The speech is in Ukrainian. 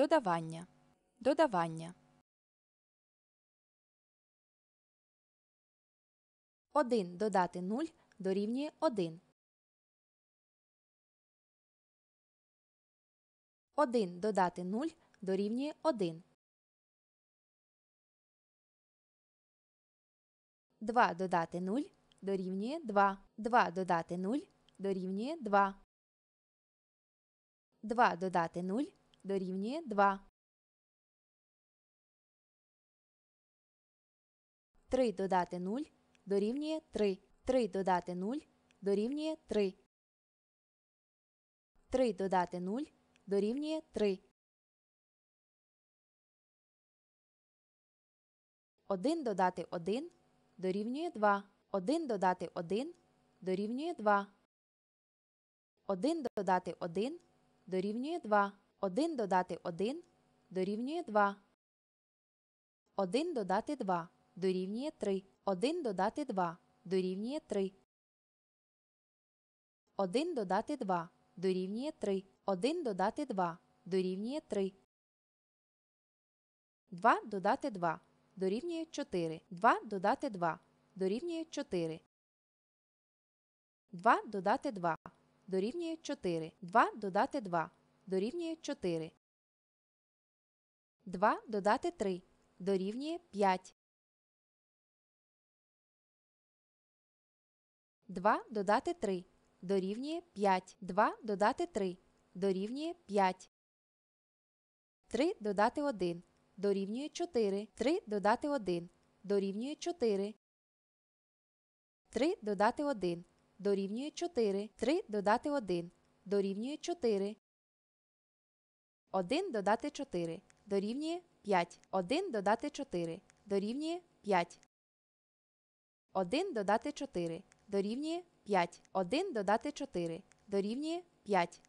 Додавання. Додавання. 1 додати 0 дорівнює 1. 1 додати 0 дорівнює 1. 2 додати 0 дорівнює 2. 2 додати 0 дорівнює 2. 2 додати 0 дорівнює 2. 3 додати 0 дорівнює 3. 3 додати 0 дорівнює 3. 3 додати 0 дорівнює 3. 1 додати 1 дорівнює 2. 1 додати 1 дорівнює 2. 1 додати 1 дорівнює 2. 1 додати 1 дорівнює 2. 1 додати 2 дорівнює 3. 1 додати 2 дорівнює 3. 1 додати 2 дорівнює 3. 1 додати 2 дорівнює 3. 2 додати 2 дорівнює 4. 2 додати 2 дорівнює 4. 2 додати 2 дорівнює 4. 2 додати 2 дорівнює 4. 2 додати 3 дорівнює 5. 2 додати 3 дорівнює 5. 2 додати 3 дорівнює 5. 3 додати 1 дорівнює 4. 3 додати 1 дорівнює 4. 3 додати 1 дорівнює 4. 3 додати 1 дорівнює 4. 1 додати 4 дорівнює 5. 1 додати 4 дорівнює 5. 1 додати 4 дорівнює 5. 1 додати 4 дорівнює 5.